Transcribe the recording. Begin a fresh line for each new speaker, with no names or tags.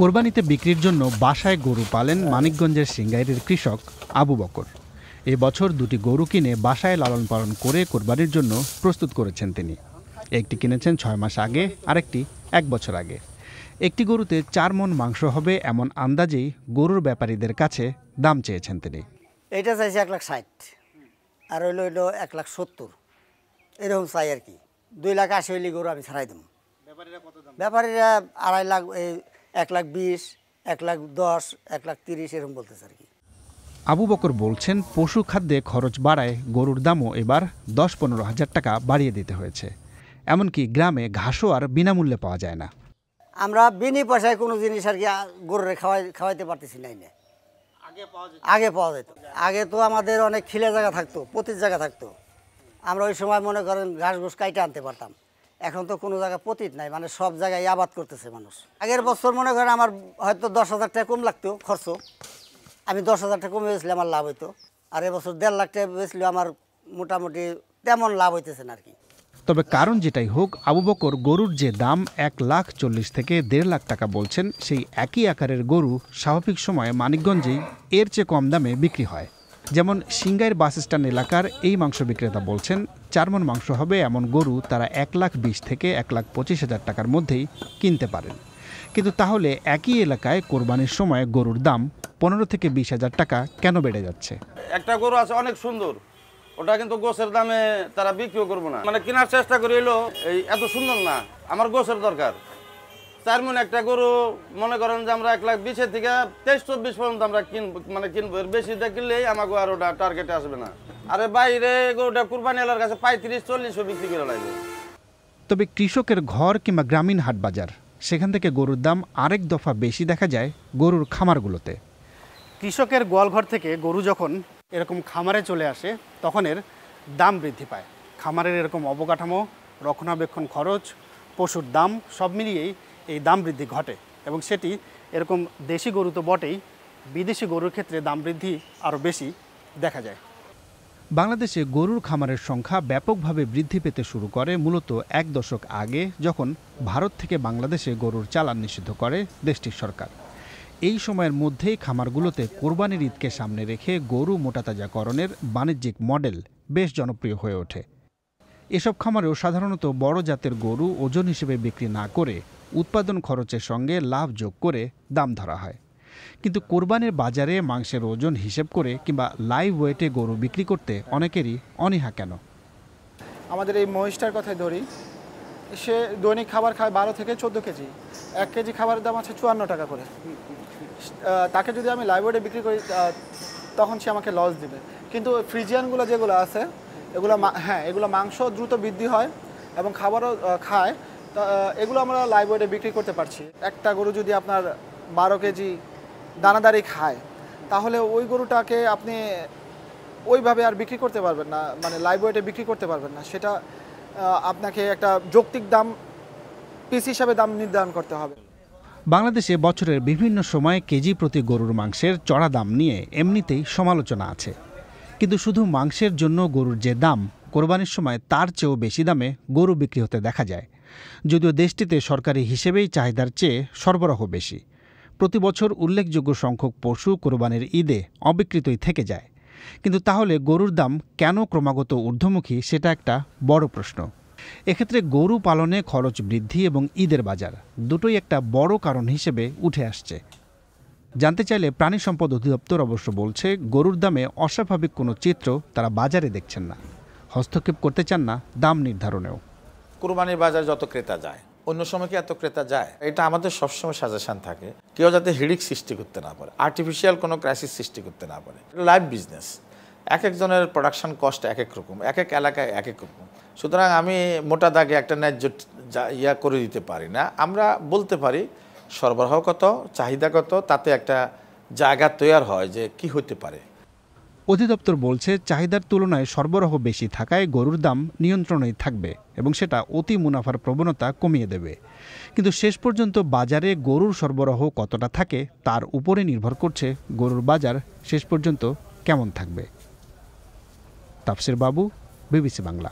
কোরবানিতে বিক্রির জন্য বাসায় গরু পালেন মানিকগঞ্জের সিঙ্গাইরের কৃষক আবু বকর এ বছর দুটি গরু কিনে বাসায় লালন পালন করে কোরবানির জন্য প্রস্তুত করেছেন তিনি একটি কিনেছেন ছয় মাস আগে আরেকটি এক বছর আগে একটি গরুতে চার মন মাংস হবে এমন আন্দাজেই গরুর ব্যাপারীদের কাছে দাম চেয়েছেন তিনি
এটা চাইছে এক লাখ ষাট আর হইল হইল এক লাখ সত্তর এরকম চাই আর কি দুই লাখ আশি হইলে গরু আমি ছাড়াই দেবো ব্যাপারীরা আড়াই লাখ এক লাখ বিশ এক লাখ দশ এক লাখ তিরিশ এরকম বলতেছে আর কি
আবু বকর বলছেন পশু খাদ্যে খরচ বাড়ায় গরুর দামও এবার দশ পনেরো হাজার টাকা বাড়িয়ে দিতে হয়েছে এমনকি গ্রামে ঘাসও আর বিনামূল্যে পাওয়া যায় না
আমরা বিনি পয়সায় কোনো জিনিস আর কি গরুরে খাওয়াই খাওয়াইতে পারতেছি না আগে পাওয়া যেত আগে তো আমাদের অনেক খিলে জায়গা থাকতো পতির জায়গা থাকতো আমরা ওই সময় মনে করেন ঘাস ঘুস কাইটে আনতে পারতাম এখন তো কোনো জায়গায় পতিত নাই মানে সব জায়গায় আবাদ করতেছে মানুষ আগের বছর মনে করেন আমার হয়তো দশ হাজার টাকা কম লাগতো খরচ আমি দশ হাজার টাকা কমে বেছিলাম আমার লাভ হইতো আর এবছর দেড় লাখ টাকা বেছিল আমার মোটামুটি তেমন লাভ হইতেছে না আর কি
তবে কারণ যেটাই হোক আবু বকর গরুর যে দাম এক লাখ চল্লিশ থেকে দেড় লাখ টাকা বলছেন সেই একই আকারের গরু স্বাভাবিক সময়ে মানিকগঞ্জেই এর চেয়ে কম দামে বিক্রি হয় যেমন সিঙ্গাইয়ের বাস স্ট্যান্ড এলাকার এই মাংস বিক্রেতা বলছেন চারমন মাংস হবে এমন গরু তারা এক লাখ বিশ থেকে এক লাখ পঁচিশ হাজার টাকার মধ্যেই কিনতে পারেন কিন্তু তাহলে একই এলাকায় কোরবানির সময় গরুর দাম পনেরো থেকে বিশ হাজার টাকা কেন বেড়ে যাচ্ছে
একটা গরু আছে অনেক সুন্দর ওটা কিন্তু গোসের দামে তারা বিক্রিও করবো না মানে কেনার চেষ্টা করে এলো এই এত সুন্দর না আমার গোসের দরকার চার মনে একটা গরু মনে করেন যে আমরা এক লাখ বিশের থেকে তেইশ চব্বিশ পর্যন্ত আমরা কিনবো মানে কিনবো এর বেশি দেখলেই আমাকে আর ওটা টার্গেটে আসবে না আরে বাইরে গরুটা কুরবানি এলার কাছে পঁয়ত্রিশ চল্লিশও বিক্রি করে লাগবে
তবে কৃষকের ঘর কিংবা গ্রামীণ হাট বাজার সেখান থেকে গরুর দাম আরেক দফা বেশি দেখা যায় গরুর খামারগুলোতে কৃষকের গোয়ালঘর থেকে গরু যখন এরকম খামারে চলে আসে তখন এর দাম বৃদ্ধি পায় খামারের এরকম অবকাঠামো রক্ষণাবেক্ষণ খরচ পশুর দাম সব মিলিয়েই এই দাম বৃদ্ধি ঘটে এবং সেটি এরকম দেশি গরু তো বটেই বিদেশি গরুর ক্ষেত্রে দাম বৃদ্ধি আরও বেশি দেখা যায় বাংলাদেশে গরুর খামারের সংখ্যা ব্যাপকভাবে বৃদ্ধি পেতে শুরু করে মূলত এক দশক আগে যখন ভারত থেকে বাংলাদেশে গরুর চালান নিষিদ্ধ করে দেশটির সরকার এই সময়ের মধ্যেই খামারগুলোতে কোরবানির ঈদকে সামনে রেখে গরু মোটাতাজাকরণের বাণিজ্যিক মডেল বেশ জনপ্রিয় হয়ে ওঠে এসব খামারেও সাধারণত বড় জাতের গরু ওজন হিসেবে বিক্রি না করে উৎপাদন খরচের সঙ্গে লাভ যোগ করে দাম ধরা হয় কিন্তু কোরবানের বাজারে মাংসের ওজন হিসেব করে কিংবা লাইভ ওয়েটে গরু বিক্রি করতে অনেকেরই অনীহা কেন
আমাদের এই মহিষটার কথাই ধরি সে দৈনিক খাবার খায় বারো থেকে চোদ্দ কেজি এক কেজি খাবারের দাম আছে চুয়ান্ন টাকা করে তাকে যদি আমি লাইভ ওয়েটে বিক্রি করি তখন সে আমাকে লস দিবে কিন্তু ফ্রিজিয়ানগুলো যেগুলো আছে এগুলো হ্যাঁ এগুলো মাংস দ্রুত বৃদ্ধি হয় এবং খাবারও খায় এগুলো আমরা লাইব্রেরিতে বিক্রি করতে পারছি একটা গরু যদি আপনার বারো কেজি দানাদারি খায় তাহলে ওই গরুটাকে আপনি ওইভাবে আর বিক্রি করতে পারবেন না মানে লাইব্রেরিতে বিক্রি করতে পারবেন না সেটা আপনাকে একটা যৌক্তিক দাম পিস হিসাবে দাম নির্ধারণ করতে হবে
বাংলাদেশে বছরের বিভিন্ন সময়ে কেজি প্রতি গরুর মাংসের চড়া দাম নিয়ে এমনিতেই সমালোচনা আছে কিন্তু শুধু মাংসের জন্য গরুর যে দাম কোরবানির সময় তার চেয়েও বেশি দামে গরু বিক্রি হতে দেখা যায় যদিও দেশটিতে সরকারি হিসেবেই চাহিদার চেয়ে সরবরাহ বেশি প্রতি বছর উল্লেখযোগ্য সংখ্যক পশু কোরবানির ঈদে অবিকৃতই থেকে যায় কিন্তু তাহলে গরুর দাম কেন ক্রমাগত ঊর্ধ্বমুখী সেটা একটা বড় প্রশ্ন এক্ষেত্রে গরু পালনে খরচ বৃদ্ধি এবং ঈদের বাজার দুটোই একটা বড় কারণ হিসেবে উঠে আসছে জানতে চাইলে প্রাণী সম্পদ অধিদপ্তর অবশ্য বলছে গরুর দামে অস্বাভাবিক কোনো চিত্র তারা বাজারে দেখছেন না হস্তক্ষেপ করতে চান না দাম নির্ধারণেও
কোরবানির বাজারে যত ক্রেতা যায় অন্য সময় কি এত ক্রেতা যায় এটা আমাদের সবসময় সাজেশন থাকে কেউ যাতে হিড়িক সৃষ্টি করতে না পারে আর্টিফিশিয়াল কোনো ক্রাইসিস সৃষ্টি করতে না পারে লাইভ বিজনেস এক একজনের প্রোডাকশন কস্ট এক এক রকম এক এক এলাকায় এক এক রকম সুতরাং আমি মোটা দাগে একটা ন্যায্য ইয়া করে দিতে পারি না আমরা বলতে পারি সরবরাহ কত চাহিদা কত তাতে একটা জায়গা তৈরি হয় যে কি হতে পারে
অধিদপ্তর বলছে চাহিদার তুলনায় সরবরাহ বেশি থাকায় গরুর দাম নিয়ন্ত্রণেই থাকবে এবং সেটা অতি মুনাফার প্রবণতা কমিয়ে দেবে কিন্তু শেষ পর্যন্ত বাজারে গরুর সরবরাহ কতটা থাকে তার উপরে নির্ভর করছে গরুর বাজার শেষ পর্যন্ত কেমন থাকবে তাপসের বাবু বিবিসি বাংলা